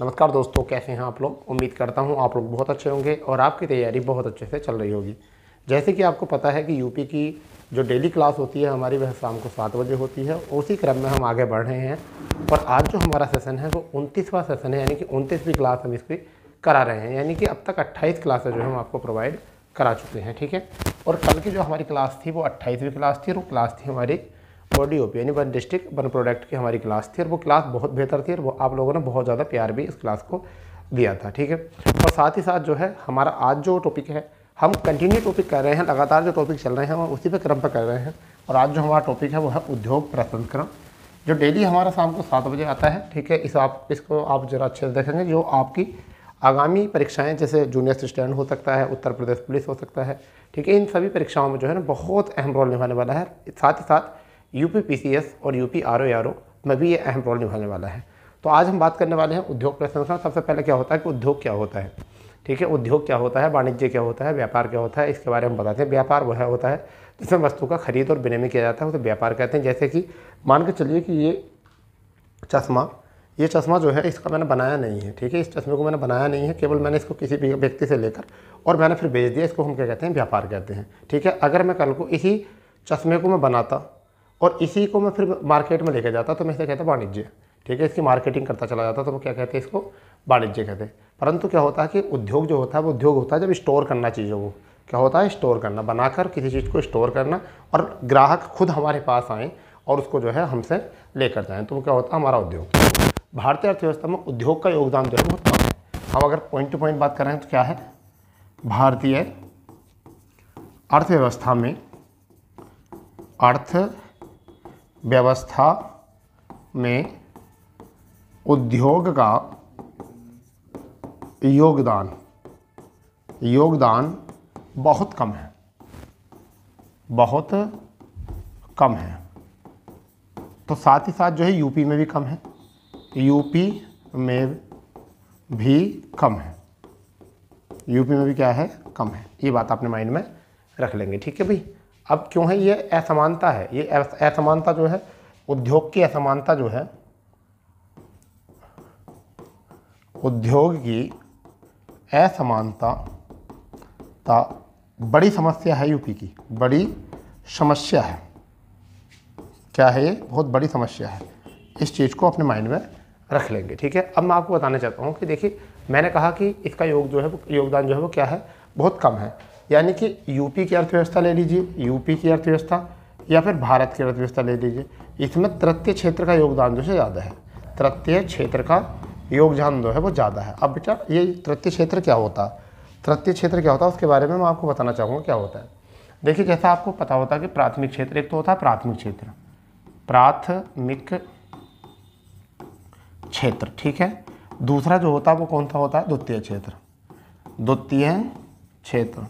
नमस्कार दोस्तों कैसे हैं आप लोग उम्मीद करता हूं आप लोग बहुत अच्छे होंगे और आपकी तैयारी बहुत अच्छे से चल रही होगी जैसे कि आपको पता है कि यूपी की जो डेली क्लास होती है हमारी वह शाम को सात बजे होती है उसी क्रम में हम आगे बढ़ रहे हैं और आज जो हमारा सेशन है वो उनतीसवां सेशन है यानी कि उनतीसवीं क्लास हम इसकी करा रहे हैं यानी कि अब तक अट्ठाईस क्लासेज जो हम आपको प्रोवाइड करा चुके हैं ठीक है और कल की जो हमारी क्लास थी वो अट्ठाईसवीं क्लास थी और क्लास थी हमारी और डी ओ पी यानी वन डिस्ट्रिक्ट वन प्रोडक्ट की हमारी क्लास थी और वो क्लास बहुत बेहतर थी और वो आप लोगों ने बहुत ज़्यादा प्यार भी इस क्लास को दिया था ठीक है और साथ ही साथ जो है हमारा आज जो टॉपिक है हम कंटिन्यू टॉपिक कर रहे हैं लगातार जो टॉपिक चल रहे हैं हम उसी पर क्रम पर कर रहे हैं और आज जो हमारा टॉपिक है वो है उद्योग प्रसंस्करण जो डेली हमारा शाम को सात बजे आता है ठीक है इस आप इसको आप ज़रा अच्छे से देखेंगे जो आपकी आगामी परीक्षाएं जैसे जूनियर असिस्टेंट हो सकता है उत्तर प्रदेश पुलिस हो सकता है ठीक है इन सभी परीक्षाओं में जो है ना बहुत अहम रोल निभाने वाला है साथ ही साथ यू पी और यू पी में भी ये अहम रोल निभाने वाला है तो आज हम बात करने वाले हैं उद्योग प्रशंसा सबसे पहले क्या होता है कि उद्योग क्या होता है ठीक है उद्योग क्या होता है वाणिज्य क्या होता है व्यापार क्या होता है इसके बारे में बताते हैं व्यापार वह होता है जिसमें वस्तु का खरीद और विनिमय किया जाता है उसे व्यापार कहते हैं जैसे कि मान के चलिए कि ये चश्मा ये चश्मा जो है इसका मैंने बनाया नहीं है ठीक है इस चश्मे को मैंने बनाया नहीं है केवल मैंने इसको किसी भी व्यक्ति से लेकर और मैंने फिर बेच दिया इसको हम क्या कहते हैं व्यापार कहते हैं ठीक है अगर मैं कल को इसी चश्मे को मैं बनाता और इसी को मैं फिर मार्केट में लेके जाता तो मैं इसे कहता वाणिज्य ठीक है इसकी मार्केटिंग करता चला जाता तो वो क्या कहते हैं इसको वाणिज्य कहते हैं परंतु क्या होता है कि उद्योग जो होता है वो उद्योग होता है जब स्टोर करना चीज़ों को क्या होता है स्टोर करना बनाकर किसी चीज़ को स्टोर करना और ग्राहक खुद हमारे पास आएँ और उसको जो है हमसे लेकर जाएँ तो क्या होता है हमारा उद्योग भारतीय अर्थव्यवस्था में उद्योग का योगदान जो है बहुत कम है हम अगर पॉइंट टू पॉइंट बात करें तो क्या है भारतीय अर्थव्यवस्था में अर्थ व्यवस्था में उद्योग का योगदान योगदान बहुत कम है बहुत कम है तो साथ ही साथ जो है यूपी में भी कम है यूपी में भी कम है यूपी में भी क्या है कम है ये बात आपने माइंड में रख लेंगे ठीक है भाई अब क्यों है ये असमानता है ये असमानता जो है उद्योग की असमानता जो है उद्योग की असमानता ता बड़ी समस्या है यूपी की बड़ी समस्या है क्या है ये बहुत बड़ी समस्या है इस चीज़ को अपने माइंड में रख लेंगे ठीक है अब मैं आपको बताना चाहता हूँ कि देखिए मैंने कहा कि इसका योग जो है योगदान जो है वो क्या है बहुत कम है यानी कि यूपी की अर्थव्यवस्था ले लीजिए यूपी की अर्थव्यवस्था या फिर भारत की अर्थव्यवस्था ले लीजिए इसमें तृतीय क्षेत्र का योगदान जो है ज़्यादा है तृतीय क्षेत्र का योगदान जो है वो ज़्यादा है अब बेटा ये तृतीय क्षेत्र क्या होता है तृतीय क्षेत्र क्या होता है उसके बारे में मैं आपको बताना चाहूँगा क्या होता है देखिए जैसा आपको पता होता है कि प्राथमिक क्षेत्र एक तो होता है प्राथमिक क्षेत्र प्राथमिक क्षेत्र ठीक है दूसरा जो होता है वो कौन सा होता है द्वितीय क्षेत्र द्वितीय क्षेत्र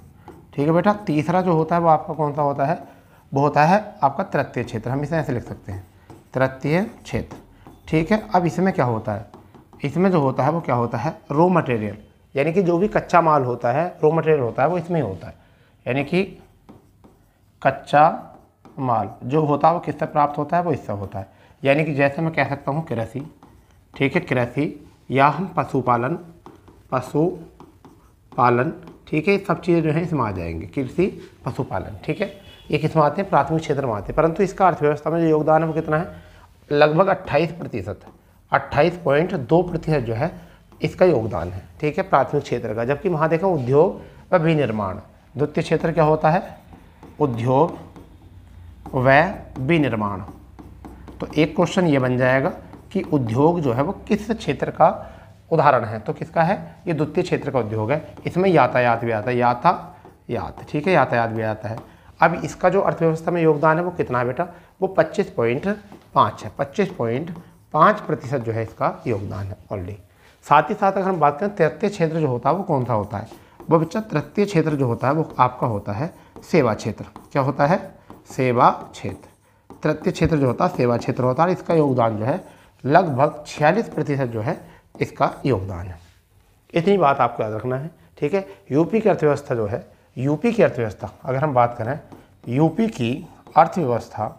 ठीक है बेटा तीसरा जो होता है वो आपका कौन सा होता है वो होता है आपका तृतीय क्षेत्र हम इसे ऐसे लिख सकते हैं तृतीय क्षेत्र ठीक है अब इसमें क्या होता है इसमें जो होता है वो क्या होता है रो मटेरियल यानी कि जो भी कच्चा माल होता है रो मटेरियल होता है वो इसमें होता है यानी कि कच्चा माल जो होता है वो किससे प्राप्त होता है वो इससे होता है यानी कि जैसे मैं कह सकता हूँ कृषि ठीक है कृषि या हम पशुपालन पशु पालन ठीक है सब चीज़ें जो है इसमें आ जाएंगे कृषि पशुपालन ठीक है ये किसमें आते हैं प्राथमिक क्षेत्र में आते हैं परंतु इसका अर्थव्यवस्था में जो योगदान है वो कितना है लगभग अट्ठाईस प्रतिशत अट्ठाईस पॉइंट दो प्रतिशत जो है इसका योगदान है ठीक है प्राथमिक क्षेत्र का जबकि वहाँ देखें उद्योग व विनिर्माण द्वितीय क्षेत्र क्या होता है उद्योग व विनिर्माण तो एक क्वेश्चन ये बन जाएगा कि उद्योग जो है वो किस क्षेत्र का उदाहरण है तो किसका है ये द्वितीय क्षेत्र का उद्योग है इसमें यातायात भी आता है यातायात ठीक है यातायात भी आता है अब इसका जो अर्थव्यवस्था में योगदान है वो कितना है बेटा वो पच्चीस पॉइंट पाँच है पच्चीस पॉइंट पाँच प्रतिशत जो है इसका योगदान है ऑलरेडी साथ ही साथ अगर हम बात करें तृतीय क्षेत्र जो होता है वो कौन सा होता है वो बच्चा तृतीय क्षेत्र जो होता है वो आपका होता है सेवा क्षेत्र क्या होता है सेवा क्षेत्र तृतीय क्षेत्र जो होता है सेवा क्षेत्र होता है इसका योगदान जो है लगभग छियालीस प्रतिशत जो है इसका योगदान है इतनी बात आपको याद रखना है ठीक है यूपी की अर्थव्यवस्था जो है यूपी की अर्थव्यवस्था अगर हम बात करें यूपी की अर्थव्यवस्था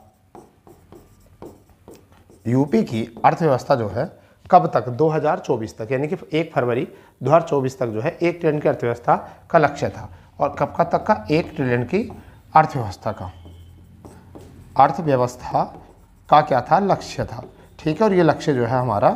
यूपी की अर्थव्यवस्था जो है कब तक 2024 तक यानी कि 1 फरवरी 2024 तक जो है एक ट्रिलियन की अर्थव्यवस्था का लक्ष्य था और कब का तक का एक ट्रिलियन की अर्थव्यवस्था का अर्थव्यवस्था का क्या था लक्ष्य था ठीक है और ये लक्ष्य जो है हमारा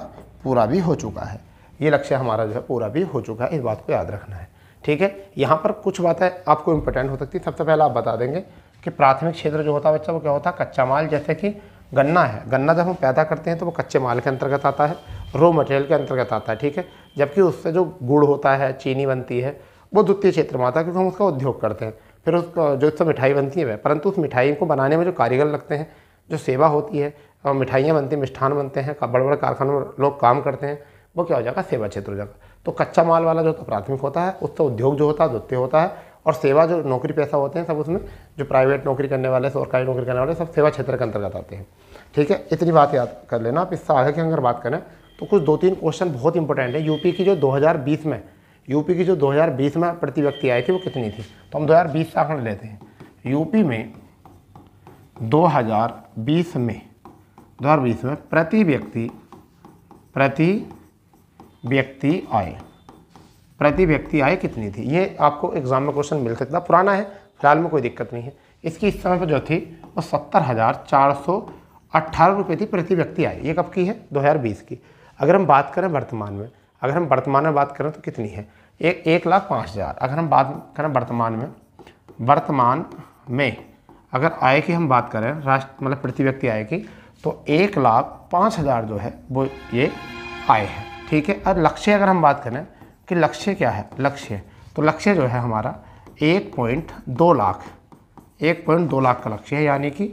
पूरा भी हो चुका है ये लक्ष्य हमारा जो है पूरा भी हो चुका है इस बात को याद रखना है ठीक है यहाँ पर कुछ बातें आपको इंपॉर्टेंट हो सकती है सबसे पहले आप बता देंगे कि प्राथमिक क्षेत्र जो होता है बच्चा वो क्या होता है कच्चा माल जैसे कि गन्ना है गन्ना जब हम पैदा करते हैं तो वो कच्चे माल के अंतर्गत आता है रो मटेरियल के अंतर्गत आता है ठीक है जबकि उससे जो गुड़ होता है चीनी बनती है वो द्वितीय क्षेत्र में आता है क्योंकि हम उसका उद्योग करते हैं फिर उसका जो इससे मिठाई बनती है वह परंतु उस मिठाई को बनाने में जो कारीगर लगते हैं जो सेवा होती है और मिठाइयाँ बनती हैं मिष्ठान बनते हैं बड़ बड़े कारखानों में लोग काम करते हैं वो क्या हो जाएगा सेवा क्षेत्र हो जाएगा तो कच्चा माल वाला जो तो प्राथमिक होता है उससे उद्योग जो होता है द्वितीय होता है और सेवा जो नौकरी पैसा होते हैं सब उसमें जो प्राइवेट नौकरी करने वाले सरकारी नौकरी करने वाले सब सेवा क्षेत्र के अंतर्गत आते हैं ठीक है इतनी बात याद कर लेना आप इससे आगे की अगर बात करें तो कुछ दो तीन क्वेश्चन बहुत इंपॉर्टेंट है यूपी की जो 2020 में यूपी की जो 2020 में प्रति व्यक्ति आई थी वो कितनी थी तो हम 2020 से आंकड़ा लेते हैं यूपी में 2020 में दो बीस में प्रति व्यक्ति प्रति व्यक्ति आय प्रति व्यक्ति आय कितनी थी ये आपको एग्जाम में क्वेश्चन मिल सकता पुराना है फिलहाल में कोई दिक्कत नहीं है इसकी इस समय पर जो थी वो सत्तर हज़ार चार सौ अट्ठारह रुपये थी प्रति व्यक्ति आय ये कब की है दो हज़ार बीस की अगर हम बात करें वर्तमान में अगर हम वर्तमान में बात करें तो कितनी है एक एक लाख पाँच हज़ार अगर हम बात करें वर्तमान में वर्तमान में अगर आय की हम बात करें राष्ट्र मतलब प्रति व्यक्ति आय की तो एक लाख पाँच हज़ार जो है वो ये आए हैं ठीक है और लक्ष्य अगर हम बात करें कि लक्ष्य क्या है लक्ष्य तो लक्ष्य जो है हमारा एक पॉइंट दो लाख एक पॉइंट दो लाख का लक्ष्य है यानी कि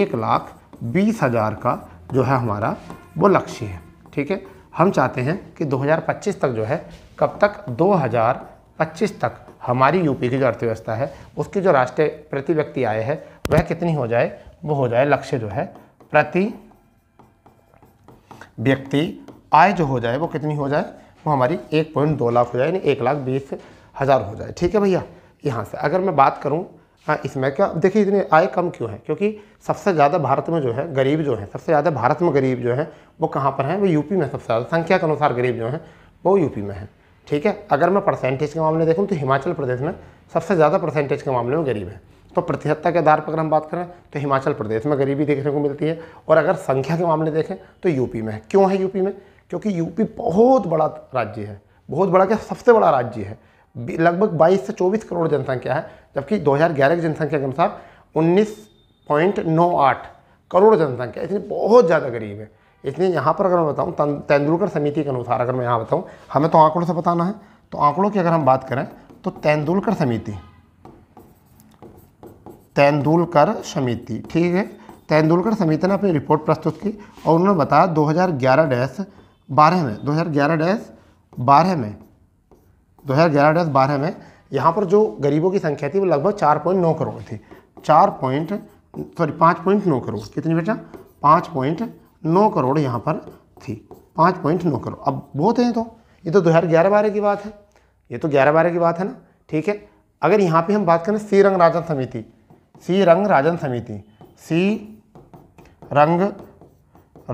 एक लाख बीस हज़ार का जो है हमारा वो लक्ष्य है ठीक है हम चाहते हैं कि 2025 तक जो है कब तक 2025 तक हमारी यूपी की जो अर्थव्यवस्था है उसकी जो राष्ट्रीय प्रति व्यक्ति आय है वह कितनी हो जाए वो हो जाए लक्ष्य जो है प्रति व्यक्ति आय जो हो जाए वो कितनी हो जाए वो हमारी एक पॉइंट दो लाख हो जाए यानी एक लाख बीस हज़ार हो जाए ठीक है भैया यहाँ से अगर मैं बात करूँ हाँ, इसमें क्या देखिए इतने आय कम क्यों है क्योंकि सबसे ज़्यादा भारत में जो है गरीब जो है सबसे ज़्यादा भारत में गरीब जो है वो कहाँ पर हैं वो यूपी में सबसे ज़्यादा संख्या के अनुसार गरीब जो हैं वो यूपी में है ठीक है अगर मैं परसेंटेज के मामले देखूँ तो हिमाचल प्रदेश में सबसे ज़्यादा परसेंटेज के मामले में गरीब है तो प्रतिशतता के आधार पर अगर हम बात करें तो हिमाचल प्रदेश में गरीबी देखने को मिलती है और अगर संख्या के मामले देखें तो यूपी में है क्यों है यूपी में क्योंकि यूपी बहुत बड़ा राज्य है बहुत बड़ा क्या सबसे बड़ा राज्य है लगभग 22 से 24 करोड़ जनसंख्या है जबकि 2011 की जनसंख्या के अनुसार 19.98 करोड़ जनसंख्या इसलिए बहुत ज़्यादा गरीब है इसलिए यहाँ पर अगर मैं बताऊँ तेंदुलकर समिति के अनुसार अगर मैं यहाँ बताऊँ हमें तो आंकड़ों से बताना है तो आंकड़ों की अगर हम बात करें तो तेंदुलकर समिति तेंदुलकर समिति ठीक है तेंदुलकर समिति ने अपनी रिपोर्ट प्रस्तुत की और उन्होंने बताया 2011 डैश बारह में 2011 डैश बारह में 2011 डैश बारह में यहाँ पर जो गरीबों की संख्या थी वो लगभग चार पॉइंट नौ करोड़ थी चार पॉइंट सॉरी पाँच पॉइंट नौ करोड़ कितनी बेटा पाँच पॉइंट नौ करोड़ यहाँ पर थी पाँच पॉइंट नौ करोड़ अब बहुत हैं तो ये तो दो हज़ार ग्यारह बारह की बात है ये तो ग्यारह बारह की बात है ना ठीक है अगर यहाँ पे हम बात करें श्रीरंग राजन समिति सी रंग राजन समिति सी रंग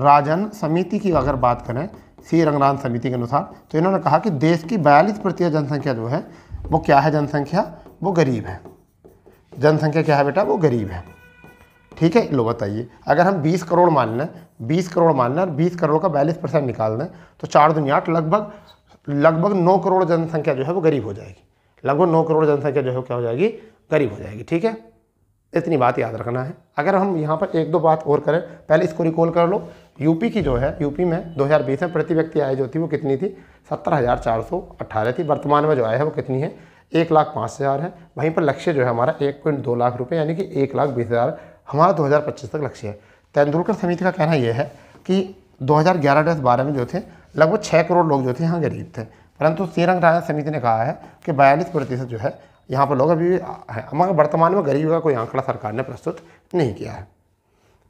राजन समिति की अगर बात करें सी रंगराज समिति के अनुसार तो इन्होंने कहा कि देश की बयालीस प्रतिशत जनसंख्या जो है वो क्या है जनसंख्या वो गरीब है जनसंख्या क्या है बेटा वो गरीब है ठीक है लो बताइए अगर हम 20 करोड़ मान लें 20 करोड़ मान लें और 20 करोड़ का बयालीस परसेंट निकाल दें तो चार दुनिया आठ लगभग लगभग नौ करोड़ जनसंख्या जो है वो गरीब हो जाएगी लगभग नौ करोड़ जनसंख्या जो है क्या हो जाएगी गरीब हो जाएगी ठीक है इतनी बात याद रखना है अगर हम यहाँ पर एक दो बात और करें पहले इसको रिकॉल कर लो यूपी की जो है यूपी में 2020 में प्रति व्यक्ति आय जो थी वो कितनी थी सत्तर हज़ार चार सौ अट्ठारह थी वर्तमान में जो आय है वो कितनी है एक लाख पाँच हज़ार है वहीं पर लक्ष्य जो है हमारा एक पॉइंट दो लाख रुपये यानी कि एक लाख बीस हज़ार हमारा दो हज़ार पच्चीस तक लक्ष्य है तेंदुलकर समिति का कहना यह है कि दो हज़ार ग्यारह दस बारह में जो थे लगभग छः करोड़ लोग जो थे यहाँ गरीब थे परंतु श्रीरंग राजा समिति ने कहा है कि बयालीस प्रतिशत जो है यहाँ पर लोग अभी भी हमारे वर्तमान में गरीबी का कोई आंकड़ा सरकार ने प्रस्तुत नहीं किया है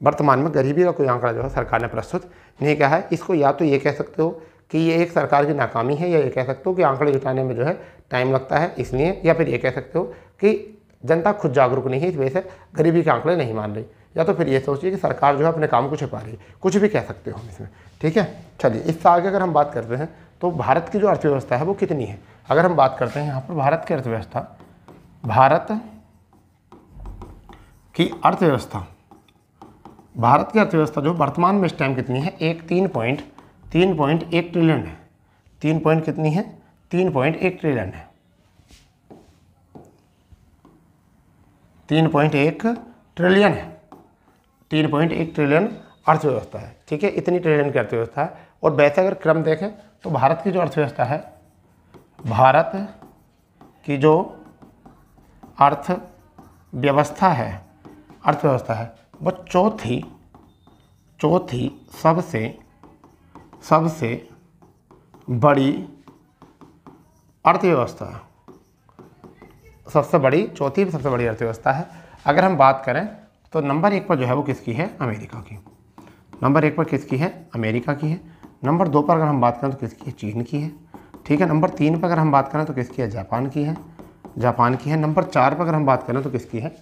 वर्तमान में गरीबी का कोई आंकड़ा जो है सरकार ने प्रस्तुत नहीं किया है इसको या तो ये कह सकते हो कि ये एक सरकार की नाकामी है या ये कह सकते हो कि आंकड़े जुटाने में जो है टाइम लगता है इसलिए या फिर ये कह सकते हो कि जनता खुद जागरूक नहीं है इस वजह से गरीबी के आंकड़े नहीं मान रही या तो फिर ये सोचिए कि सरकार जो है अपने काम को छिपा रही है कुछ भी कह सकते हो हम इसमें ठीक है चलिए इससे आगे अगर हम बात करते हैं तो भारत की जो अर्थव्यवस्था है वो कितनी है अगर हम बात करते हैं यहाँ पर भारत की अर्थव्यवस्था भारत की अर्थव्यवस्था भारत की अर्थव्यवस्था जो वर्तमान में इस टाइम कितनी है एक तीन पॉइंट तीन पॉइंट एक ट्रिलियन है तीन पॉइंट कितनी है तीन पॉइंट एक ट्रिलियन है तीन पॉइंट एक ट्रिलियन है तीन पॉइंट एक ट्रिलियन अर्थव्यवस्था है ठीक है इतनी ट्रिलियन की अर्थव्यवस्था है और वैसे अगर क्रम देखें तो भारत की जो अर्थव्यवस्था है भारत की जो अर्थ व्यवस्था है अर्थव्यवस्था है वो चौथी चौथी सबसे सबसे बड़ी अर्थव्यवस्था सबसे बड़ी चौथी सबसे बड़ी अर्थव्यवस्था है अगर हम बात करें तो नंबर एक पर जो है वो किसकी है अमेरिका की नंबर एक पर किसकी है अमेरिका की है नंबर दो पर अगर हम बात करें तो किसकी है चीन की है ठीक है नंबर तीन पर अगर हम बात करें तो किसकी है जापान की है जापान की है नंबर चार पर अगर हम बात करें तो किसकी है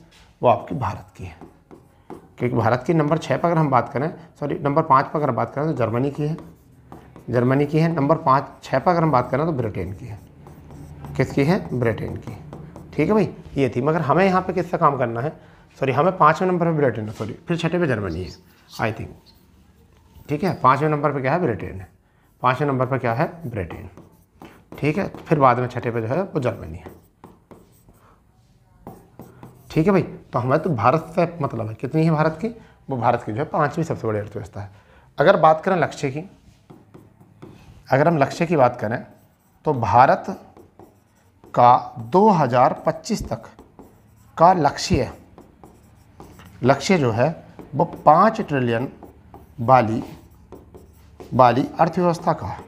वो आपकी भारत की है क्योंकि भारत की नंबर छः पर अगर हम बात करें सॉरी नंबर पाँच पर अगर बात करें तो जर्मनी की है जर्मनी की है नंबर पाँच छः पर अगर हम बात करें तो ब्रिटेन की है किसकी है ब्रिटेन की ठीक है भाई ये थी मगर हमें यहाँ पे किससे काम करना है सॉरी हमें पाँचवें नंबर पर ब्रिटेन है सॉरी फिर छठे पे जर्मनी है आई थिंक ठीक है पाँचवें नंबर पर क्या है ब्रिटेन है पाँचवें नंबर पर क्या है ब्रिटेन ठीक है फिर बाद में छठे पे जो है वो जर्मनी है ठीक है भाई तो हमारे तो भारत से मतलब है कितनी है भारत की वो भारत की जो है पाँचवीं सबसे बड़ी अर्थव्यवस्था है अगर बात करें लक्ष्य की अगर हम लक्ष्य की बात करें तो भारत का 2025 तक का लक्ष्य लक्ष्य जो है वो पाँच ट्रिलियन वाली वाली अर्थव्यवस्था का है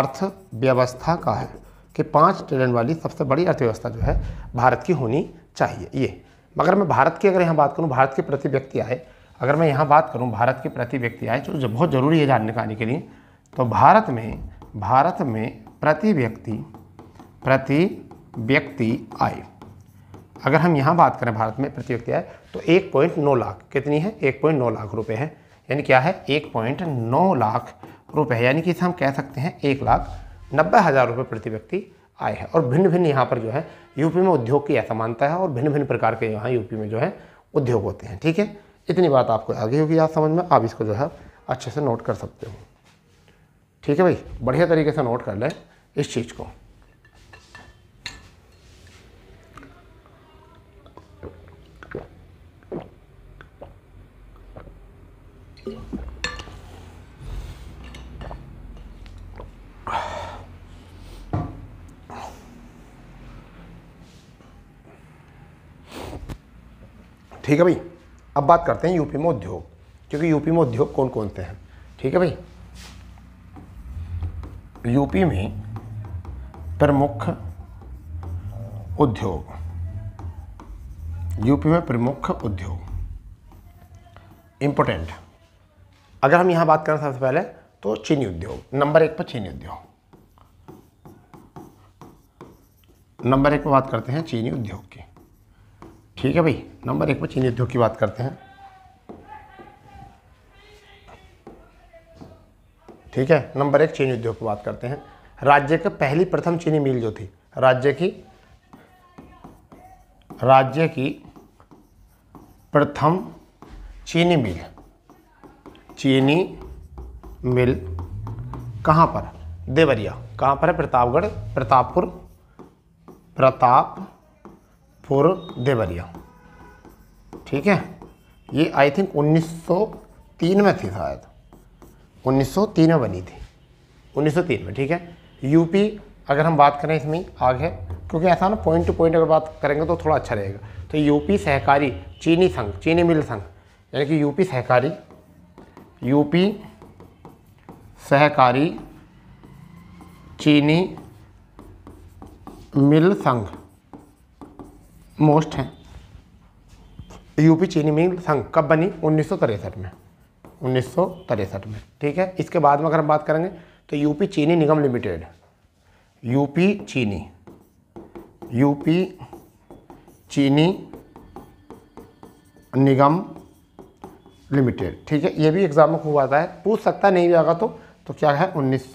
अर्थव्यवस्था का है कि पाँच ट्रिलियन वाली सबसे बड़ी अर्थव्यवस्था जो है भारत की होनी चाहिए ये मगर मैं भारत की अगर यहाँ बात करूँ भारत के प्रति व्यक्ति आए अगर मैं यहाँ बात करूँ भारत के प्रति व्यक्ति आए जो बहुत ज़रूरी है जानने आने के लिए तो भारत में भारत में प्रति व्यक्ति प्रति व्यक्ति आए अगर हम यहाँ बात करें भारत में प्रति व्यक्ति आए तो एक पॉइंट नौ लाख कितनी है एक पॉइंट नौ लाख रुपए है यानी क्या है एक पॉइंट नौ लाख रुपए है यानी कि इसे हम कह सकते हैं एक लाख नब्बे हज़ार रुपये प्रति व्यक्ति आए हैं और भिन्न भिन्न यहाँ पर जो है यूपी में उद्योग की असमानता है और भिन्न भिन्न प्रकार के यहाँ यूपी में जो है उद्योग होते हैं ठीक है इतनी बात आपको आगे होगी याद समझ में आप इसको जो है अच्छे से नोट कर सकते हो ठीक है भाई बढ़िया तरीके से नोट कर लें इस चीज़ को ठीक है भाई अब बात करते हैं यूपी में उद्योग क्योंकि यूपी में उद्योग कौन कौन से हैं ठीक है भाई यूपी में प्रमुख उद्योग यूपी में प्रमुख उद्योग इम्पोर्टेंट अगर हम यहाँ बात करें सबसे पहले तो चीनी उद्योग नंबर एक पर चीनी उद्योग नंबर एक पर बात करते हैं चीनी उद्योग की ठीक है भाई नंबर एक पर चीनी उद्योग की बात करते हैं ठीक है नंबर एक चीनी उद्योग की बात करते हैं राज्य की पहली प्रथम चीनी मिल जो थी राज्य की राज्य की प्रथम चीनी मिल चीनी मिल कहाँ पर देवरिया कहाँ पर है प्रतापगढ़ प्रतापपुर प्रताप फोर देवरिया ठीक है ये आई थिंक 1903 में थी शायद 1903 में बनी थी 1903 में ठीक है यूपी अगर हम बात करें इसमें आगे क्योंकि ऐसा ना पॉइंट टू पॉइंट अगर बात करेंगे तो थोड़ा अच्छा रहेगा तो यूपी सहकारी चीनी संघ चीनी मिल संघ यानी कि यूपी सहकारी यूपी सहकारी चीनी मिल संघ मोस्ट हैं यूपी चीनी मिल संघ कब बनी उन्नीस में उन्नीस में ठीक है इसके बाद में अगर हम बात करेंगे तो UP Chini Nigam Limited UP Chini UP Chini Nigam limited ठीक है ये भी एग्जाम में खूब आता है पूछ सकता नहीं भी आगा तो तो क्या है उन्नीस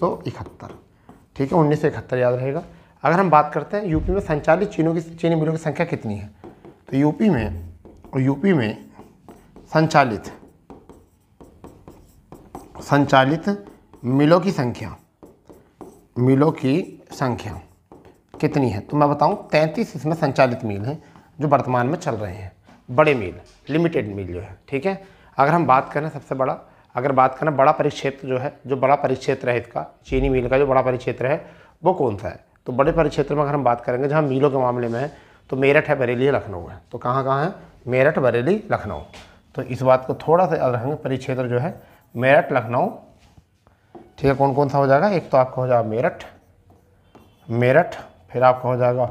ठीक है उन्नीस याद रहेगा अगर हम बात करते हैं यूपी में संचालित चीनों की चीनी मिलों की संख्या कितनी है तो यूपी में और यूपी में संचालित संचालित मिलों की संख्या मिलों की संख्या कितनी है तो मैं बताऊं तैंतीस इसमें संचालित मिल हैं जो वर्तमान में चल रहे हैं बड़े मिल लिमिटेड मिल जो है ठीक है अगर हम बात करें सबसे बड़ा अगर बात करें बड़ा परिक्षेत्र जो है जो बड़ा परिक्षेत्र है इसका चीनी मिल का जो बड़ा परिक्षेत्र है वो कौन सा है तो बड़े परिक्षेत्र में अगर हम बात करेंगे जहाँ मीलों के मामले में है तो मेरठ है बरेली है लखनऊ है तो कहाँ कहाँ है मेरठ बरेली लखनऊ तो इस बात को थोड़ा सा याद रखेंगे परिक्षेत्र जो है मेरठ लखनऊ ठीक है कौन कौन सा हो जाएगा एक तो आपका हो जाएगा मेरठ मेरठ फिर आपका हो जाएगा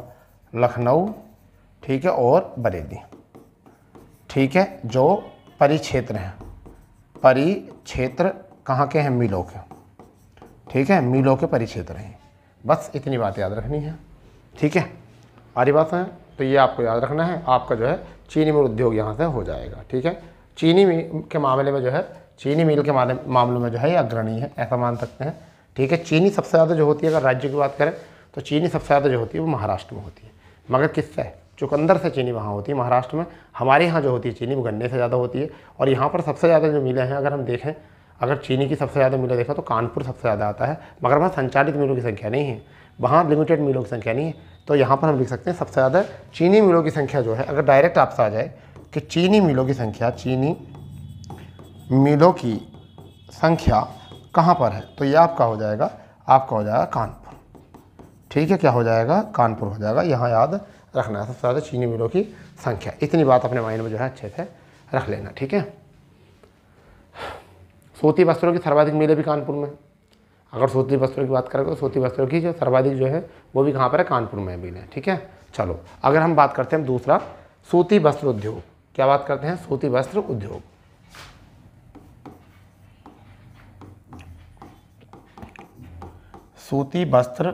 लखनऊ ठीक है और बरेली ठीक है जो परिक्षेत्र हैं परिक्षेत्र कहाँ के हैं मीलों के ठीक है मीलों के परिक्षेत्र हैं बस इतनी बात याद रखनी है ठीक है आरी बात है तो ये आपको याद रखना है आपका जो है चीनी मिल उद्योग यहाँ से हो जाएगा ठीक है चीनी मिल के मामले में जो है चीनी मिल के मामलों में जो है ये अग्रणी है ऐसा मान सकते हैं ठीक है चीनी सबसे ज़्यादा जो होती है अगर राज्य की बात करें तो चीनी सबसे ज़्यादा जो होती है वो महाराष्ट्र में होती है मगर किससे चुकंदर से चीनी वहाँ होती है महाराष्ट्र में हमारे यहाँ जो होती है चीनी वो गन्ने से ज़्यादा होती है और यहाँ पर सबसे ज़्यादा जो मिले हैं अगर हम देखें अगर चीनी की सबसे ज़्यादा मिलें देखा तो कानपुर सबसे ज़्यादा आता है मगर वहाँ संचालित मिलों की संख्या नहीं है वहाँ लिमिटेड मिलों की संख्या नहीं है तो यहाँ पर हम लिख सकते हैं सबसे ज़्यादा चीनी मिलों की संख्या जो है अगर डायरेक्ट आपसे आ जाए कि चीनी मिलों की संख्या चीनी मिलों की संख्या कहाँ पर है तो ये आपका हो जाएगा आपका हो जाएगा कानपुर ठीक है क्या हो जाएगा कानपुर हो जाएगा यहाँ याद रखना है सबसे ज़्यादा चीनी मिलों की संख्या इतनी बात अपने माइंड में जो है अच्छे से रख लेना ठीक है सोती वस्त्रों की सर्वाधिक मिले भी कानपुर में अगर सोती वस्त्रों की बात करें तो सोती वस्त्रों की जो सर्वाधिक जो है वो भी कहाँ पर है कानपुर में मिले ठीक है चलो अगर हम बात करते हैं दूसरा सूती वस्त्र उद्योग क्या बात करते हैं सूती वस्त्र उद्योग सूती वस्त्र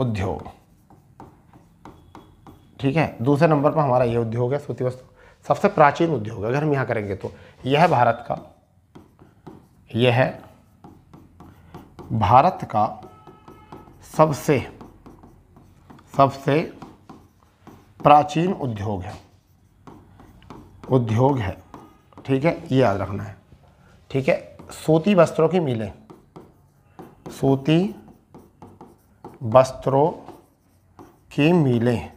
उद्योग ठीक है दूसरे नंबर पर हमारा यह उद्योग है सूती वस्त्र सबसे प्राचीन उद्योग अगर हम यहाँ करेंगे तो यह भारत का यह है भारत का सबसे सबसे प्राचीन उद्योग है उद्योग है ठीक है ये याद रखना है ठीक है सूती वस्त्रों की मिलें सूती वस्त्रों की मिलें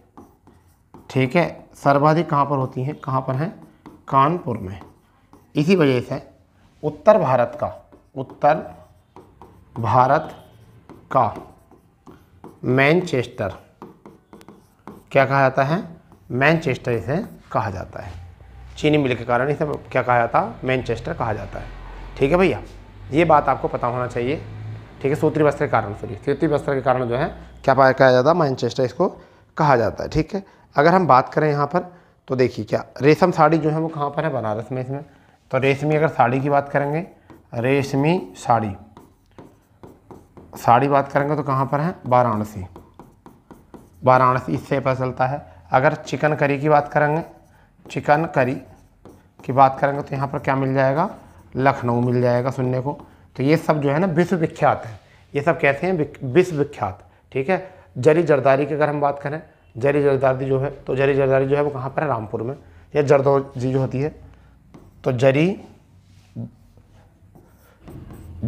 ठीक है सर्वाधिक कहाँ पर होती हैं कहाँ पर हैं कानपुर में इसी वजह से उत्तर भारत का उत्तर भारत का मैनचेस्टर क्या कहा जाता है मैनचेस्टर इसे कहा जाता है चीनी मिल के कारण इसे क्या कहा जाता है मैनचेस्टर कहा जाता है ठीक है भैया ये बात आपको पता होना चाहिए ठीक है सूत्री वस्त्र के कारण सॉरी सूत्री वस्त्र के कारण जो है क्या पाया कहा जाता है मैनचेस्टर इसको कहा जाता है ठीक है अगर हम बात करें यहाँ पर तो देखिए क्या रेशम साड़ी जो है वो कहाँ पर है बनारस में इसमें तो रेशमी अगर साड़ी की बात करेंगे रेशमी साड़ी साड़ी बात करेंगे तो कहाँ पर है वाराणसी वाराणसी इससे पता चलता है अगर चिकन करी की बात करेंगे चिकन करी की बात करेंगे तो यहाँ पर क्या मिल जाएगा लखनऊ मिल जाएगा सुनने को तो ये सब जो है ना विश्वविख्यात है ये सब कहते हैं विश्वविख्यात ठीक है जरी जरदारी की अगर हम बात करें जरी जरदारी जो है तो जरी जरदारी जो है वो कहाँ पर है रामपुर में या जरदौजी जो होती है तो जरी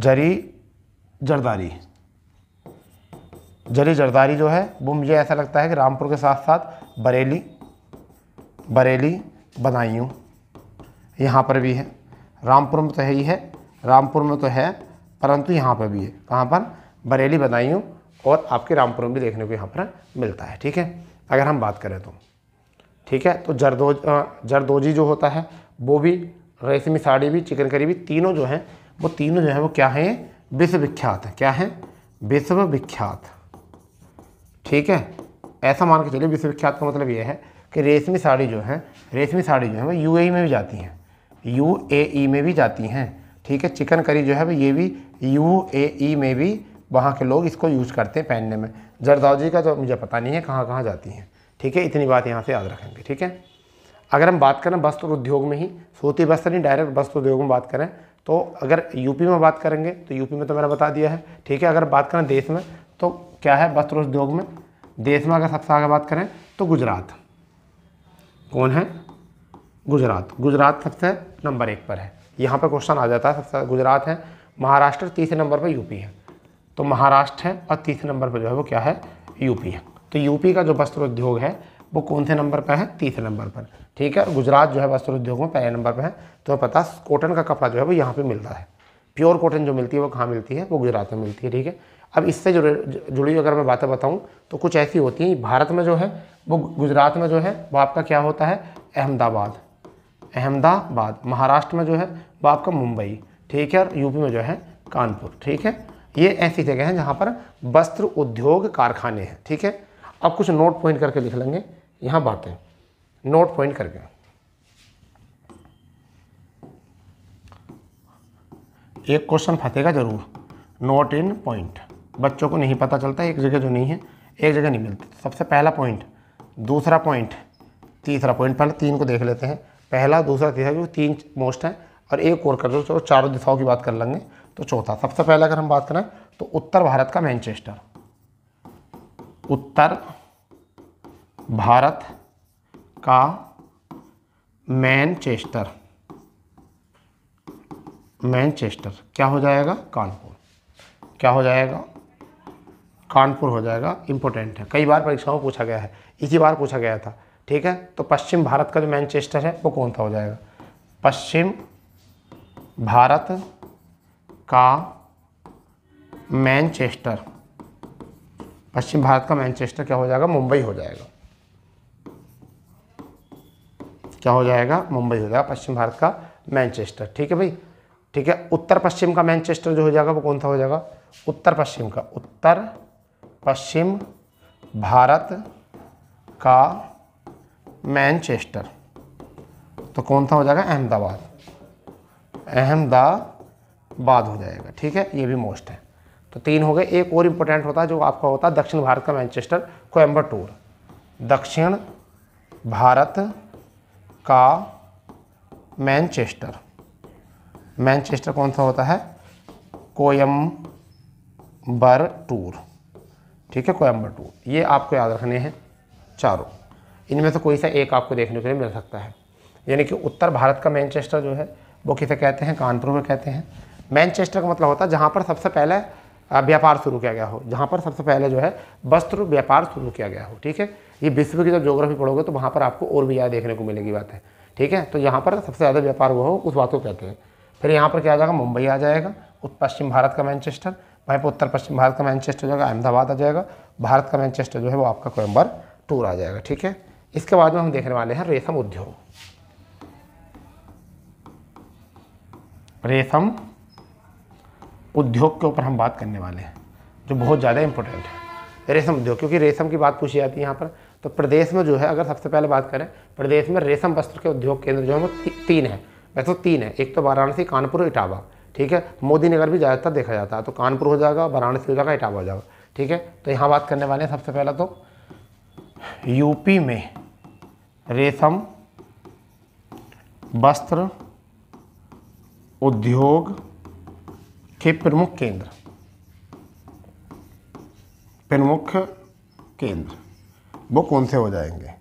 जरी जरदारी जरी जरदारी जो है वो मुझे ऐसा लगता है कि रामपुर के साथ साथ बरेली बरेली बदायूं यहाँ पर भी है रामपुर में तो है ही है रामपुर में तो है परंतु यहाँ पर भी है कहाँ पर बरेली बदायूं और आपके रामपुर में भी देखने को यहाँ पर मिलता है ठीक है अगर हम बात करें तो ठीक है तो जरदोज जरदोजी जो होता है वो भी रेशमी तो में साड़ी भी चिकन करी भी तीनों जो हैं वो तीनों जो हैं वो क्या हैं विश्वविख्यात है क्या है विश्वविख्यात ठीक है ऐसा मान के चलिए विश्वविख्यात का मतलब ये है कि रेशमी साड़ी जो है रेशमी साड़ी जो है वो यू e में भी जाती हैं यू e में भी जाती हैं ठीक है चिकन करी जो है वो ये भी यू e में भी वहाँ के लोग इसको यूज करते हैं पहनने में जरदाजी का तो मुझे पता नहीं है कहाँ कहाँ जाती हैं ठीक है इतनी बात यहाँ से याद रखेंगे ठीक है अगर हम बात करें वस्त्र उद्योग में ही सूती वस्त्र नहीं डायरेक्ट वस्त्र उद्योग में बात करें तो अगर यूपी में बात करेंगे तो यूपी में तो मैंने बता दिया है ठीक है अगर बात करें देश में तो क्या है वस्त्र उद्योग में देश में अगर सबसे आगे बात करें तो गुजरात कौन है गुजरात गुजरात सबसे नंबर एक पर है यहाँ पर क्वेश्चन आ जाता है सबसे गुजरात है महाराष्ट्र तीसरे नंबर पर यूपी है तो महाराष्ट्र है और तीसरे नंबर पर जो है वो क्या है यूपी है तो यूपी का जो वस्त्र उद्योग है वो कौन से नंबर पर है तीसरे नंबर पर ठीक है और गुजरात जो है वस्त्र उद्योग में पहले नंबर पर है तो पता कॉटन का कपड़ा जो है वो यहाँ पर मिलता है प्योर कॉटन जो मिलती है वो कहाँ मिलती है वो गुजरात में मिलती है ठीक है अब इससे जुड़े जुड़ी अगर मैं बातें बताऊं तो कुछ ऐसी होती हैं भारत में जो है वो गुजरात में जो है वो आपका क्या होता है अहमदाबाद अहमदाबाद महाराष्ट्र में जो है वो आपका मुंबई ठीक है और यूपी में जो है कानपुर ठीक है ये ऐसी जगह हैं जहाँ पर वस्त्र उद्योग कारखाने हैं ठीक है अब कुछ नोट पॉइंट करके लिख लेंगे यहाँ बातें नोट पॉइंट करके एक क्वेश्चन फतेगा जरूर नोट इन पॉइंट बच्चों को नहीं पता चलता एक जगह जो नहीं है एक जगह नहीं मिलती सबसे पहला पॉइंट दूसरा पॉइंट तीसरा पॉइंट पहले तीन को देख लेते हैं पहला दूसरा तीसरा जो तीन मोस्ट हैं और एक और कर दो चलो तो चारों दिशाओं की बात कर लेंगे तो चौथा सबसे पहले अगर हम बात करें तो उत्तर भारत का मैनचेस्टर उत्तर भारत का मैनचेस्टर मैनचेस्टर क्या हो जाएगा कानपुर क्या हो जाएगा कानपुर हो जाएगा इम्पोर्टेंट है कई बार परीक्षाओं में पूछा गया है इसी बार पूछा गया था ठीक है तो पश्चिम भारत का जो मैनचेस्टर है वो कौन सा हो जाएगा पश्चिम भारत का मैनचेस्टर पश्चिम भारत का मैनचेस्टर क्या हो जाएगा मुंबई हो जाएगा क्या हो जाएगा मुंबई हो जाएगा पश्चिम भारत का मैनचेस्टर ठीक है भाई ठीक है उत्तर पश्चिम का मैनचेस्टर जो हो जाएगा वो कौन सा हो जाएगा उत्तर पश्चिम का उत्तर पश्चिम भारत का मैनचेस्टर तो कौन सा हो जाएगा अहमदाबाद अहमदाबाद हो जाएगा ठीक है ये भी मोस्ट है तो तीन हो गए एक और इम्पोर्टेंट होता है जो आपका होता है दक्षिण भारत का मैनचेस्टर कोयम्बटूर दक्षिण भारत का मैनचेस्टर मैनचेस्टर कौन सा होता है कोयम्बर टूर ठीक है कोयम्बर टूर ये आपको याद रखने हैं चारों इनमें से कोई सा एक आपको देखने के लिए मिल सकता है यानी कि उत्तर भारत का मैनचेस्टर जो है वो किसे कहते हैं कानपुर में कहते हैं मैनचेस्टर का मतलब होता है जहाँ पर सबसे पहले व्यापार शुरू किया गया हो जहाँ पर सबसे पहले जो है वस्त्र व्यापार शुरू किया गया हो ठीक है ये विश्व की जब ज्योग्राफी पढ़ोगे तो वहाँ पर आपको और भी ज़्यादा देखने को मिलेगी बात है ठीक है तो यहाँ पर सबसे ज़्यादा व्यापार हुआ हो उस बात को कहते हैं फिर यहाँ पर क्या आ जाएगा मुंबई आ जाएगा पश्चिम भारत का मैनचेस्टर वहीं पर उत्तर पश्चिम भारत का मैनचेस्टर जो है अहमदाबाद आ जाएगा भारत का मैनचेस्टर जो है वो आपका कोयम्बर टूर आ जाएगा ठीक है इसके बाद में हम देखने वाले हैं रेशम उद्योग रेशम उद्योग के ऊपर हम बात करने वाले हैं जो बहुत ज़्यादा इंपॉर्टेंट है रेशम उद्योग क्योंकि रेशम की बात पूछी जाती है यहाँ पर तो प्रदेश में जो है अगर सबसे पहले बात करें प्रदेश में रेशम वस्त्र के उद्योग केंद्र जो है वो तीन है वैसे तो तीन है एक तो वाराणसी कानपुर इटावा ठीक है मोदी नगर भी ज़्यादातर देखा जाता है तो कानपुर हो जाएगा वाराणसी हो जाएगा इटावा हो जाएगा ठीक है तो यहाँ बात करने वाले हैं सबसे पहला तो यूपी में रेशम वस्त्र उद्योग के प्रमुख केंद्र प्रमुख केंद्र वो कौन से हो जाएंगे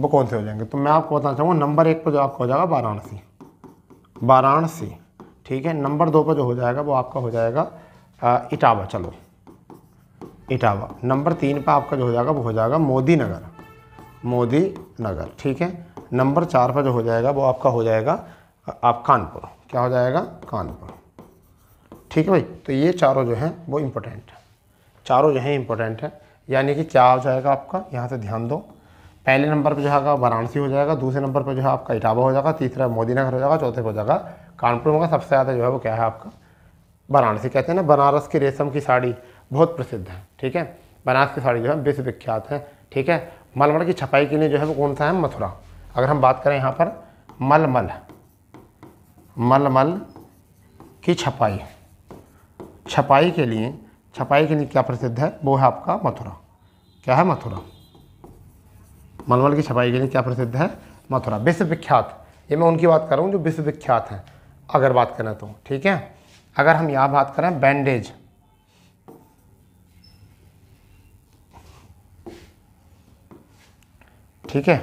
वो कौन से हो जाएंगे तो मैं आपको बताना चाहूँगा नंबर एक पर जो आपका हो जाएगा वाराणसी वाराणसी ठीक है नंबर दो पर जो हो जाएगा वो आपका हो जाएगा इटावा चलो इटावा नंबर तीन पर आपका जो हो जाएगा वो हो जाएगा मोदी नगर मोदी नगर ठीक है नंबर चार पर जो हो जाएगा वो आपका हो जाएगा आप कानपुर क्या हो जाएगा कानपुर ठीक है भाई तो ये चारों जो हैं वो इम्पोर्टेंट है चारों जो हैं इम्पोर्टेंट है यानी कि क्या हो जाएगा आपका यहाँ से ध्यान दो पहले नंबर पर जो है वाराणसी हो जाएगा दूसरे नंबर पर जो है आपका इटावा हो जाएगा तीसरा मोदीनगर हो जाएगा चौथे हो जाएगा कानपुर होगा सबसे ज़्यादा जो है वो क्या है आपका वाराणसी कहते हैं ना बनारस की रेशम की साड़ी बहुत प्रसिद्ध है ठीक है बनारस की साड़ी जो है विश्वविख्यात है ठीक है मलमल की छपाई के लिए जो है वो कौन सा है मथुरा अगर हम बात करें यहाँ पर मलमल मलमल की छपाई छपाई के लिए छपाई के लिए क्या प्रसिद्ध है वो है आपका मथुरा क्या है मथुरा मलमल की छपाई के लिए क्या प्रसिद्ध है मथुरा विश्वविख्यात ये मैं उनकी बात कर रहा हूँ जो विश्वविख्यात हैं अगर बात करें तो ठीक है अगर हम यहाँ बात करें बैंडेज ठीक है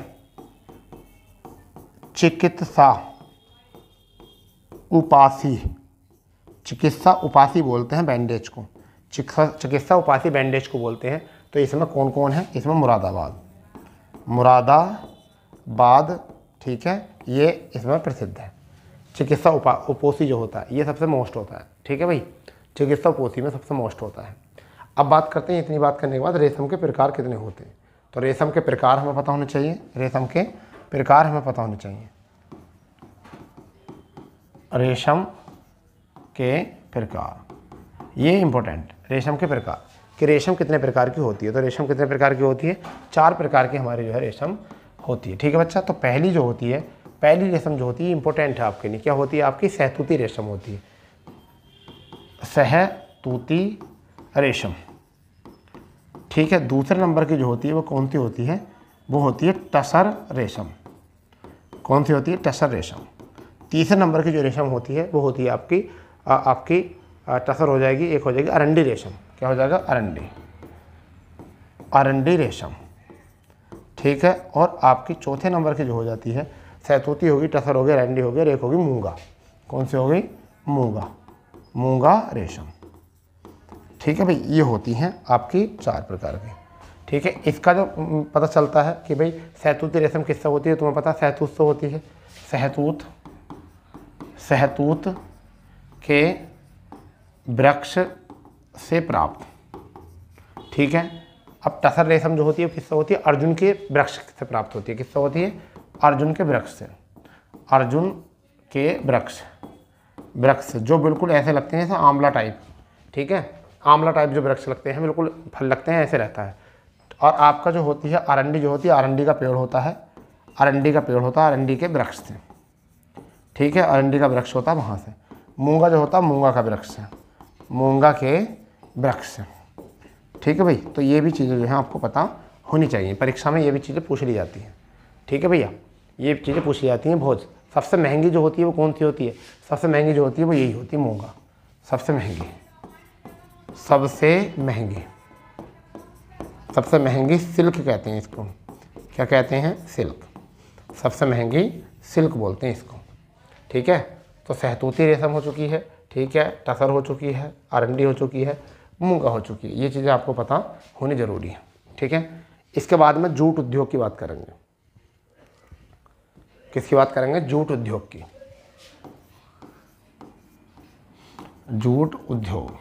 चिकित्सा उपासी चिकित्सा उपासी बोलते हैं बैंडेज को चिकित्सा उपासी बैंडेज को बोलते हैं तो इसमें कौन कौन है इसमें मुरादाबाद मुरादाबाद ठीक है ये इसमें प्रसिद्ध है चिकित्सा उपा उपोसी जो होता है ये सबसे मोस्ट होता है ठीक है भाई चिकित्सा उपोसी में सबसे मोस्ट होता है अब बात करते हैं इतनी बात करने के बाद रेशम के प्रकार कितने होते हैं तो रेशम के प्रकार हमें पता होने चाहिए रेशम के प्रकार हमें पता होने चाहिए रेशम के प्रकार ये इंपॉर्टेंट रेशम के प्रकार कि रेशम कितने प्रकार की होती है तो रेशम कितने प्रकार की होती है चार प्रकार की हमारी जो है रेशम होती है ठीक है बच्चा तो पहली जो होती है पहली रेशम जो होती है इंपॉर्टेंट है आपके लिए क्या होती है आपकी सहतूती रेशम होती है सहतूती रेशम ठीक है दूसरे नंबर की जो होती है वो कौन सी होती है वो होती है टसर रेशम कौन सी होती है टसर रेशम तीसरे नंबर की जो रेशम होती है वो होती है आपकी आपकी टसर हो जाएगी एक हो जाएगी अरंडी रेशम क्या हो जाएगा अरंडी अरंडी रेशम ठीक है और आपकी चौथे नंबर की जो हो जाती है सैतूती होगी टसर होगी अरंडी होगी और एक होगी मूंगा कौन सी होगी मूंगा मूंगा रेशम ठीक है भाई ये होती हैं आपकी चार प्रकार की ठीक है इसका जो पता चलता है कि भाई सैतूती रेशम किससे होती है तुम्हें पता सहतूत से होती है सहतूत सहतूत के वृक्ष से प्राप्त ठीक है अब टसर रेशम जो होती है किससे होती है अर्जुन के वृक्ष से प्राप्त होती है किससे होती है अर्जुन के वृक्ष से अर्जुन के वृक्ष वृक्ष जो बिल्कुल ऐसे लगते हैं जैसे आंवला टाइप ठीक है आंवला टाइप जो वृक्ष लगते हैं बिल्कुल फल लगते हैं ऐसे रहता है और आपका जो होती है अरंडी जो होती है अरंडी का पेड़ होता है अरंडी का पेड़ होता है अरंडी के वृक्ष से ठीक है अरंडी का वृक्ष होता है वहाँ से मूंगा जो होता है मूंगा का वृक्ष है मूंगा के वृक्ष ठीक है भाई तो ये भी चीज़ें जो हैं आपको पता होनी चाहिए परीक्षा में ये भी चीज़ें पूछ ली जाती हैं ठीक है भैया ये चीज़ें पूछी जाती हैं भोज सबसे महंगी जो होती है वो कौन सी होती है सबसे महंगी जो होती है वो यही होती है मूँगा सबसे महंगी सबसे महंगी सबसे महंगी सिल्क कहते हैं इसको क्या कहते हैं सिल्क सबसे महंगी सिल्क बोलते हैं इसको ठीक है तो सहतूती रेशम हो चुकी है ठीक है टसर हो चुकी है आरंडी हो चुकी है मूंगा हो चुकी है ये चीज़ें आपको पता होनी ज़रूरी है ठीक है इसके बाद में जूट उद्योग की बात करेंगे किसकी बात करेंगे जूट उद्योग की जूट उद्योग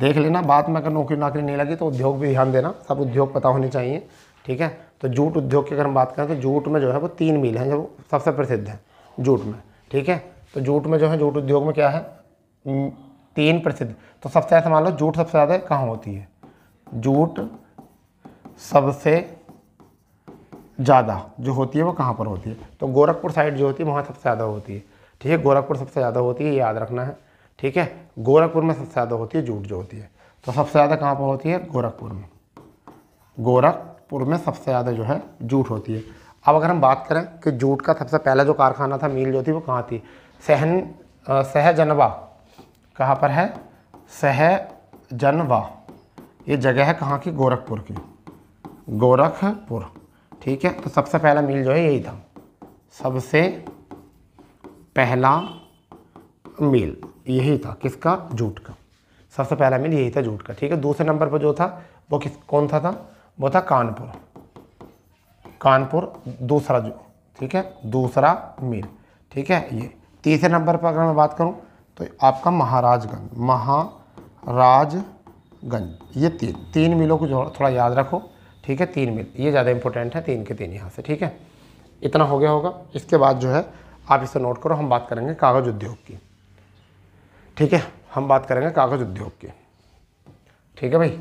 देख लेना बाद में अगर नौकरी नाकरी नहीं लगी तो उद्योग भी ध्यान देना सब उद्योग पता होने चाहिए ठीक है तो जूट उद्योग की अगर हम बात करें तो जूट में जो है वो तीन मिल हैं जो सबसे प्रसिद्ध हैं जूट में ठीक है तो जूट में जो है जूट उद्योग में क्या है तीन प्रसिद्ध तो सबसे ज़्यादा मान लो जूट सबसे ज़्यादा कहाँ होती है जूट सबसे ज़्यादा जो होती है वो कहाँ पर होती है तो गोरखपुर साइड जो होती है वहाँ सबसे ज़्यादा होती है ठीक है गोरखपुर सबसे ज़्यादा होती है याद रखना है ठीक है गोरखपुर में सबसे ज़्यादा होती है जूट जो होती है तो सबसे ज़्यादा कहाँ पर होती है गोरखपुर में गोरखपुर में सबसे ज़्यादा जो है जूट होती है अब अगर हम बात करें कि जूट का सबसे पहला जो कारखाना था मील जो थी वो कहाँ थी सहन सहजनवा कहाँ पर है सहजनवा ये जगह है कहाँ की गोरखपुर की गोरखपुर ठीक है तो सबसे पहला मील जो है यही था सबसे पहला मील यही था किसका जूट का सबसे पहला मील यही था जूट का ठीक है दूसरे नंबर पर जो था वो किस कौन था था वो था कानपुर कानपुर दूसरा जो ठीक है दूसरा मील ठीक है ये तीसरे नंबर पर अगर मैं बात करूँ तो आपका महाराजगंज महाराजगंज ये तीन तीन मिलों को थोड़ा याद रखो ठीक है तीन मिल ये ज़्यादा इंपॉर्टेंट है तीन के तीन यहाँ से ठीक है इतना हो गया होगा इसके बाद जो है आप इसे नोट करो हम बात करेंगे कागज़ उद्योग की ठीक है हम बात करेंगे कागज़ उद्योग की ठीक है भाई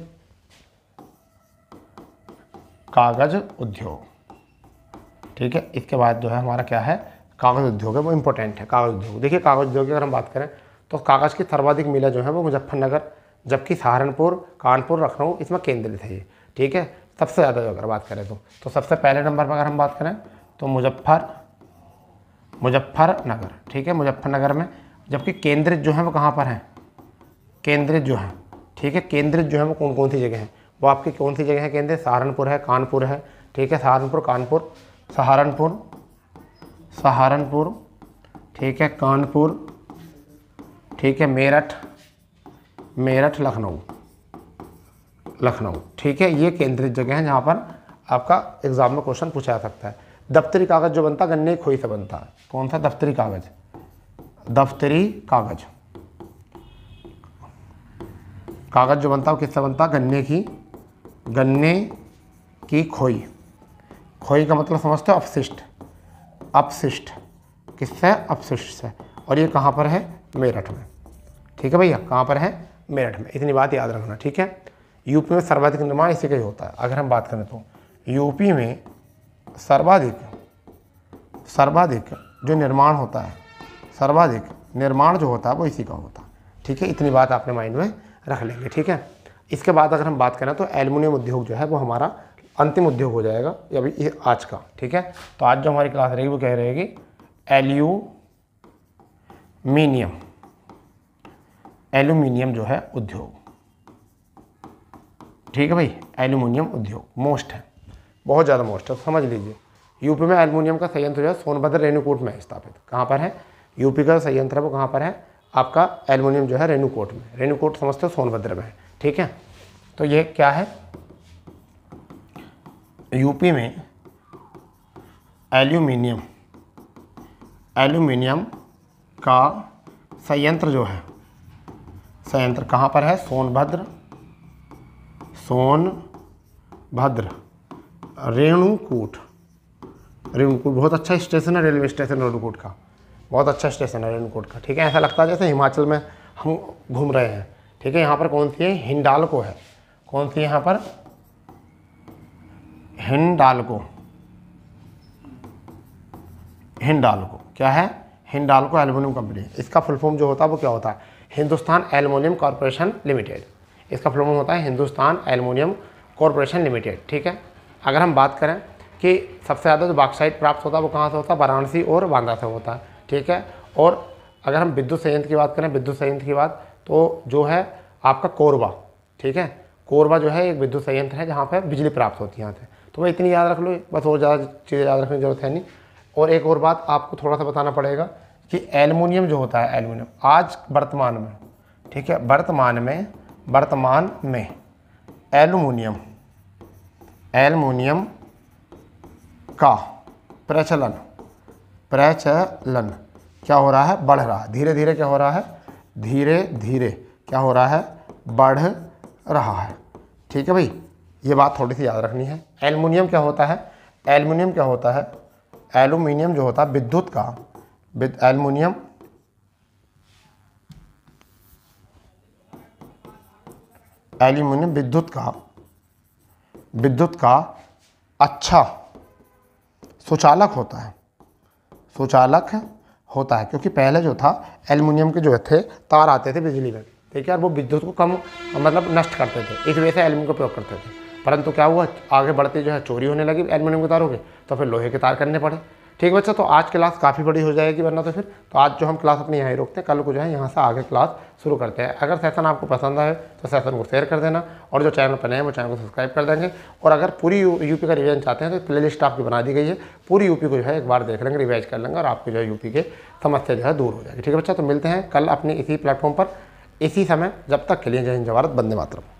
कागज़ उद्योग ठीक है इसके बाद जो है हमारा क्या है कागज़ उद्योग है वो इम्पोर्टेंट है कागज़ उद्योग देखिए कागज़ उद्योग की अगर हम बात करें तो कागज़ की सर्वाधिक मिलें जो है वो मुजफ्फरनगर जबकि सहारनपुर कानपुर लखनऊ इसमें केंद्रित है ये ठीक है सबसे ज़्यादा अगर बात करें तो तो सबसे पहले नंबर पर अगर हम बात करें तो मुजफ्फर मुजफ्फरनगर ठीक है मुजफ्फरनगर में जबकि केंद्रित जो है वो कहाँ पर हैं केंद्रित जो है ठीक है केंद्रित जो है वो कौन कौन सी जगह हैं वो आपकी कौन सी जगह है केंद्रित सहारनपुर है कानपुर है ठीक है सहारनपुर कानपुर सहारनपुर सहारनपुर ठीक है कानपुर ठीक है मेरठ मेरठ लखनऊ लखनऊ ठीक है ये केंद्रित जगह है जहाँ पर आपका एग्ज़ाम में क्वेश्चन पूछा जा सकता है दफ्तरी कागज़ जो बनता है गन्ने खोई से बनता है कौन सा दफ्तरी कागज़ दफ्तरी कागज़ कागज़ जो बनता है वो किससे बनता गन्ने की गन्ने की खोई खोई का मतलब समझते हो अपशिष्ट अपशिष्ट किससे अपशिष्ट से और ये कहाँ पर है मेरठ में ठीक है भैया कहाँ पर है मेरठ में इतनी बात याद रखना ठीक है यूपी में सर्वाधिक निर्माण इसी का ही होता है अगर हम बात करें तो यूपी में सर्वाधिक सर्वाधिक जो निर्माण होता है सर्वाधिक निर्माण जो होता है वो इसी का होता है ठीक है इतनी बात आपने माइंड में रख लेंगे ठीक है इसके बाद अगर हम बात करें तो एल्युमिनियम उद्योग जो है वो हमारा अंतिम उद्योग हो जाएगा अभी आज का ठीक है तो आज जो हमारी क्लास रहेगी वो कह रहेगी एल्यूमिनियम एल्यूमिनियम जो है उद्योग ठीक है भाई एल्यूमिनियम उद्योग मोस्ट है बहुत ज़्यादा मोस्ट है समझ लीजिए यूपी में एल्यूमिनियम का संयंत्र जो है सोनभद्र रेणुकूट में स्थापित कहाँ पर है यूपी का संयंत्र है वो कहाँ पर है आपका एल्यूमिनियम जो है रेणुकूट में रेणुकूट समझते हो सोनभद्र में ठीक है तो ये क्या है यूपी में एल्यूमिनियम एल्यूमिनियम का संयंत्र जो है संयंत्र कहाँ पर है सोनभद्र सोनभद्र रेणुकूट रेणुकूट बहुत अच्छा स्टेशन है रेलवे स्टेशन रेणुकूट का बहुत अच्छा स्टेशन है रेणुकूट का ठीक है ऐसा लगता है जैसे हिमाचल में हम घूम रहे हैं ठीक है यहाँ पर कौन सी है हिंडालको है कौन सी यहाँ पर हिंडालको हिंडालको क्या है हिंडालको एल्युमिनियम कंपनी इसका फुल फॉर्म जो होता है वो क्या होता है हिंदुस्तान एल्युमिनियम कॉरपोरेशन लिमिटेड इसका फुल फॉर्म होता है हिंदुस्तान एल्युमिनियम कॉरपोरेशन लिमिटेड ठीक है अगर हम बात करें कि सबसे ज़्यादा जो बाक्साइट प्राप्त होता है वो कहाँ से होता है वाराणसी और बांदा से होता है ठीक है और अगर हम विद्युत संयंत्र की बात करें विद्युत संयंत्र की बात तो जो है आपका कोरबा ठीक है कोरबा जो है एक विद्युत संयंत्र है जहाँ पर बिजली प्राप्त होती है यहाँ से तो मैं इतनी याद रख लो बस और ज़्यादा चीज़ें याद रखने की ज़रूरत है नहीं और एक और बात आपको थोड़ा सा बताना पड़ेगा कि एलमोनियम जो होता है एलमोनियम आज वर्तमान में ठीक है वर्तमान में वर्तमान में एलुमिनियम एलमोनियम का प्रचलन प्रचलन क्या हो रहा है बढ़ रहा है धीरे धीरे क्या हो रहा है धीरे धीरे क्या हो रहा है बढ़ रहा है ठीक है भाई ये बात थोड़ी सी याद रखनी है एलमिनियम क्या होता है एलमिनियम क्या होता है एलुमिनियम जो होता है विद्युत का एलमिनियम एल्यूमिनियम विद्युत का विद्युत का अच्छा सुचालक होता है सुचालक होता है क्योंकि पहले जो था एल्युमिनियम के जो थे तार आते थे बिजली में ठीक है और वो विद्युत को कम मतलब नष्ट करते थे इस वजह से एल्यूमिनियम का प्रयोग करते थे परंतु क्या हुआ आगे बढ़ते जो है चोरी होने लगी एलमिनियम के तारों के तो फिर लोहे के तार करने पड़े ठीक है बच्चा तो आज क्लास काफ़ी बड़ी हो जाएगी वरना तो फिर तो आज जो हम क्लास अपनी यहाँ ही रोकते हैं कल को जो है यहाँ से आगे क्लास शुरू करते हैं अगर सेशन आपको पसंद आए तो सेशन को शेयर कर देना और जो चैनल पर नए हैं वो चैनल को सब्सक्राइब कर देंगे और अगर पूरी यू, यूपी का रिवीजन चाहते हैं तो प्ले लिस्ट आपकी बना दी गई है पूरी यूपी को जो है एक बार देख लेंगे रिवाइज कर लेंगे और आपकी जो है यूपी के समस्या जो है दूर हो जाएगी ठीक है बच्चा तो मिलते हैं कल अपने इसी प्लेटफॉर्म पर इसी समय जब तक के लिए जय हिंद जवारत बंदे मातरम